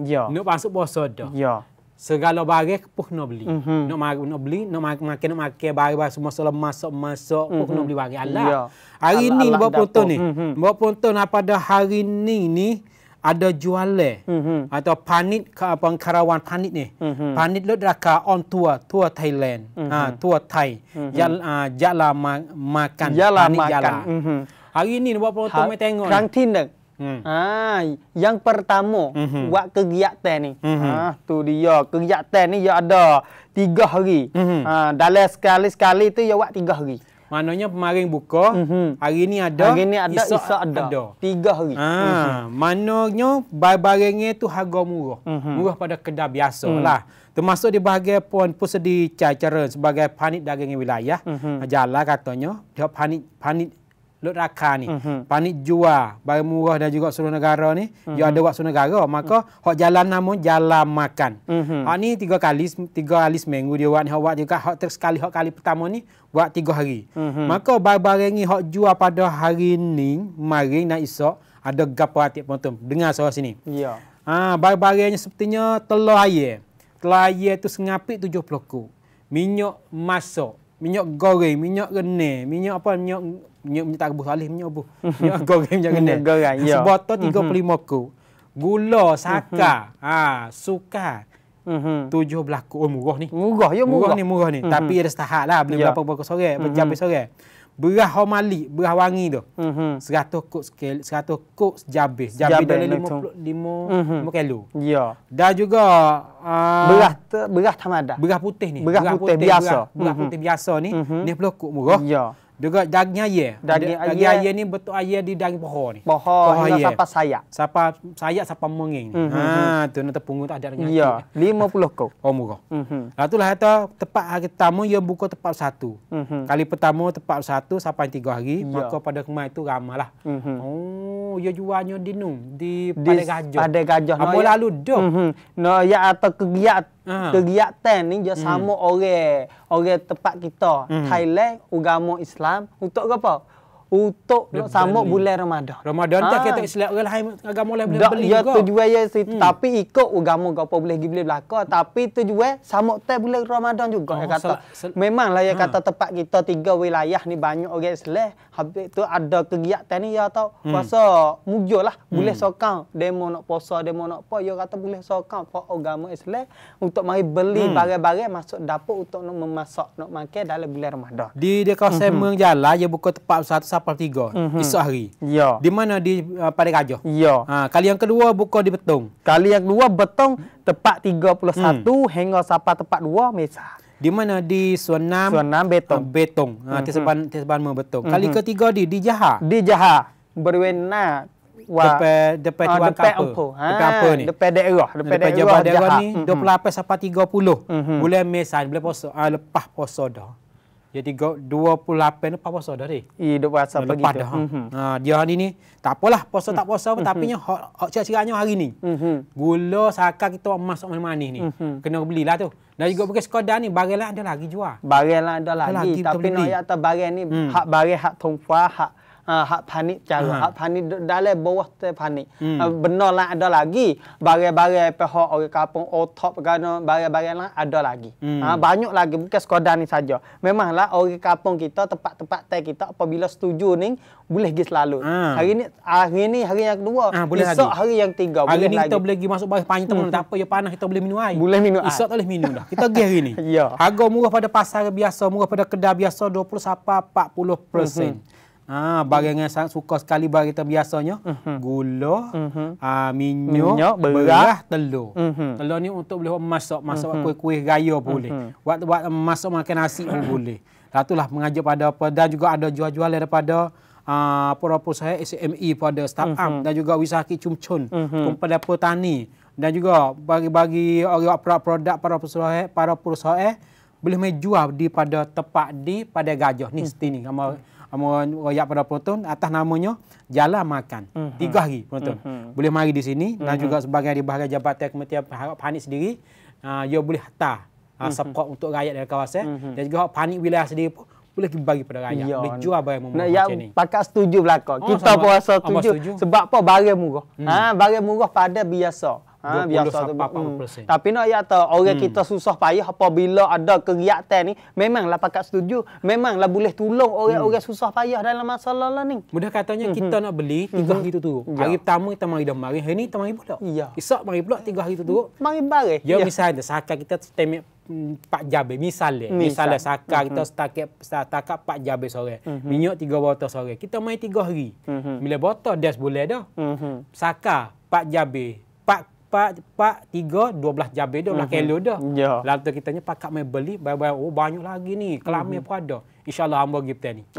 Ya. Nak masuk puasa dah. Ya. Segala barang pun mhm. nak beli. Mm -hmm. Nak mari nak beli, nak mari makan nak makan barang bar semua selama masuk-masuk pun nak mhm. beli barang. Allah. Ya. Hari Allah, ini buat contoh ni. Mm -hmm. Buat contoh pada hari ini ni ada jualan eh? mm -hmm. atau panit ke apa karawan panit ni. Mm -hmm. Panit lo dak on tua tua Thailand. Mm -hmm. Ha tua Thai. Mm -hmm. Jal, uh, jala ma makan jala panit makan. jala. Mm -hmm. Hari ini buat contoh ha, mai tengok. Kang tin Hmm. Ah, yang pertama mm -hmm. buat kegiatan ni. Mm -hmm. Ah, tu dia kegiatan ni ya ada tiga hari. Mm -hmm. Ah, dalam sekali sekali tu ya buat tiga hari. Maknanya pemarin buka, mm -hmm. hari ni ada, hari ni ada, isok, isok ada. ada. Tiga hari. Ah, mm -hmm. Maknanya barang-barangnya tu harga murah. Mm -hmm. Murah pada kedai biasa mm -hmm. lah. Termasuk di bahagian pun pusat di cara sebagai panik dagangnya wilayah. Mm -hmm. Jalan katanya, dia panik panik lut raka ni mm-hmm. panik jual barang murah dan juga seluruh negara ni mm-hmm. yang ada buat seluruh negara maka mm-hmm. hak jalan namun jalan makan mm-hmm. hak ni tiga kali tiga kali seminggu dia buat ni hak buat juga hak ter hak kali pertama ni buat tiga hari mm-hmm. maka barang-barang ni hak jual pada hari ni mari nak isok ada gapo hati pun tu dengar suara sini ya yeah. Ha, barang-barangnya sepertinya telur air. Telur air tu sengapik tujuh peluku, Minyak masak minyak goreng, minyak rene, minyak apa, minyak minyak minyak tak salih minyak apa minyak goreng minyak kena goreng ya sebotol 35 ku gula saka mhm. ha suka mhm. tujuh belaku oh murah ni murah ya murah, murah ni murah ni mhm. tapi ada setahap lah beli berapa pokok sore berjam sore Berah homali, berah wangi tu. Mm-hmm. 100 kok sekel, 100 kok sejabis. Jabis dalam 55 5 kilo. Ya. Dan juga uh, berah ter, berah tamada. Berah putih ni. Berah, putih, putih, biasa. Berah, mm-hmm. putih biasa ni, mm-hmm. ni perlu kok murah. Ya. Yeah. Juga daging ayah. Daging ayah. Daging ayah ni betul ayah di daging pohon ni. Pohon. Pohon ayah. Sapa sayak. Sapa sayak, sapa mengeng ni. Mm-hmm. Ah, mhm. Haa, tu nak terpunggu tak ada daging Ya, lima puluh kau. Oh, muka. Mm -hmm. Lalu lah kata, tempat hari pertama, ia buka tepat satu. Mm-hmm. Kali pertama, tepat satu, sampai tiga hari. Ya. Maka pada kemarin itu ramah lah. Mm-hmm. Oh, ia ya jualnya di nung. Di, di Padai Gajah. Padai Gajah. Apa lalu, dah. Mhm. No, ya, atau kegiatan Ah. Kegiatan ni je sama hmm. orang orang tempat kita hmm. Thailand agama Islam untuk apa? untuk samuk bulan Ramadan. Ramadan tak ha. kita silap orang lah, lain agama boleh beli ya, juga. Tujuan ya tapi ikut agama kau apa boleh beli belaka tapi tujuan samuk tak bulan Ramadan juga oh, kata. Sel- Memanglah ya ha. kata tempat kita tiga wilayah ni banyak orang selah habis tu ada kegiatan ni ya tau hmm. puasa mujulah hmm. boleh sokong demo nak puasa demo nak apa ya kata boleh sokong pak agama Islam untuk mari beli hmm. barang-barang masuk dapur untuk nak memasak nak makan dalam bulan Ramadan. Di dekat hmm. mengjala, jalan ya buka tempat satu lapan tiga. Mhm. Esok hari. Ya. Di mana di uh, Pada Raja. Ya. Ha, kali yang kedua buka di Betong. Kali yang kedua Betong tepat 31 hmm. hingga sampai tepat dua Mesa. Di mana di Suanam Suanam Betong. Uh, ah, betong. Ha, ah, mhm. tesepan mm -hmm. tesepan me Betong. Kali mm -hmm. ketiga di di Jaha. Di Jaha. Berwena wa depan ah, depan uh, depan apa? Ha, ni? Depan daerah, depan daerah. Depan daerah ni 28 mhm. sampai 30 mm -hmm. Boleh Mei sampai bulan lepas puasa dah. Jadi 28 apa puasa dah ni? Ya, 28 puasa apa gitu. Dah, mm-hmm. ha. dia hari ni tak apalah puasa tak puasa pun mhm. tapi nya hak cerah-cerahnya hari ni. Mm-hmm. Gula saka kita masuk manis-manis ni. Mm-hmm. Kena belilah tu. Dan juga pakai skoda ni barang lain ada lagi jual. Barang lain ada lagi, lagi tapi nak ya atas barang ni hmm. hak barang hak tongfa hak Ah, hak panik cara uh-huh. hak panik dalam bawah te panik hmm. Ah, benar lah ada lagi bagai barang pihak orang kampung otop kan barang-barang lah ada lagi hmm. ha, banyak lagi bukan sekadar ni saja memanglah orang kampung kita tempat-tempat teh kita apabila setuju ni boleh pergi selalu uh. hari ni hari ni hari yang kedua uh, esok lagi. hari yang tiga hari boleh ni kita boleh pergi masuk barang panjang hmm. tak apa ya panas kita boleh minum air boleh minum air esok tak boleh minum dah kita pergi hari ni ya. harga murah pada pasar biasa murah pada kedai biasa 20 sampai 40% Ah ha, barang yang sangat suka sekali bagi kita biasanya uh-huh. gula, uh minyak, minyak beras, beras telur. uh Telur ni untuk boleh masak, masak uh-huh. kuih-kuih raya boleh. uh Buat masak makan nasi pun boleh. Satulah mengajak pada apa dan juga ada jual-jual daripada apa ha, apa saya SME pada startup uh-huh. dan juga wisaha kicumcun uh kumpulan petani dan juga bagi-bagi orang produk-produk para pesohai para pesohai boleh menjual di pada tempat di pada gajah ni uh-huh. sini kamu uh royak pada peloton atas namanya jalan makan. Uh-huh. Tiga hari peloton. Uh-huh. Mhm. Boleh mari di sini uh-huh. dan mhm. juga sebagai di bahagian jabatan kementerian harap panik sendiri ah, dia uh, boleh hantar uh, ah, support uh-huh. untuk rakyat dari kawasan uh-huh. dan juga panik wilayah sendiri pun boleh bagi pada rakyat. Ya. Boleh jual barang murah nah, macam ya, ni. Pakat setuju belakang. Oh, Kita sama, setuju. setuju. Sebab apa barang murah. Hmm. Ha, barang murah pada biasa ha, biasa tu. Hmm. Tapi nak ayat tu, orang hmm. kita susah payah apabila ada keriatan ni, memanglah pakat setuju. Memanglah boleh tolong orang-orang hmm. susah payah dalam masalah lah ni. Mudah katanya hmm. kita hmm. nak beli hmm. tiga hari tu tu. Ya. Hari pertama kita mari dah mari, hari ni kita mari pula. Ya. Esok mari pula tiga hari tu tu. Mari bareh. Ya, ya, misalnya sakat kita temik Pak Jabe misalnya, misalnya, misalnya saka kita uh -huh. Pak Jabe sore, uh hmm, -huh. minyak tiga botol sore. Kita main tiga hari. Uh -huh. Bila botol dia boleh dah. Uh -huh. Saka Pak Jabe, Pak Pak 4, 3, 12 jabir dah, lah mhm. kelo dah. Ya. Lalu kita kitanya pakak main beli, bayar-bayar, oh banyak lagi ni, kelamin mm -hmm. pun ada. InsyaAllah hamba pergi petani.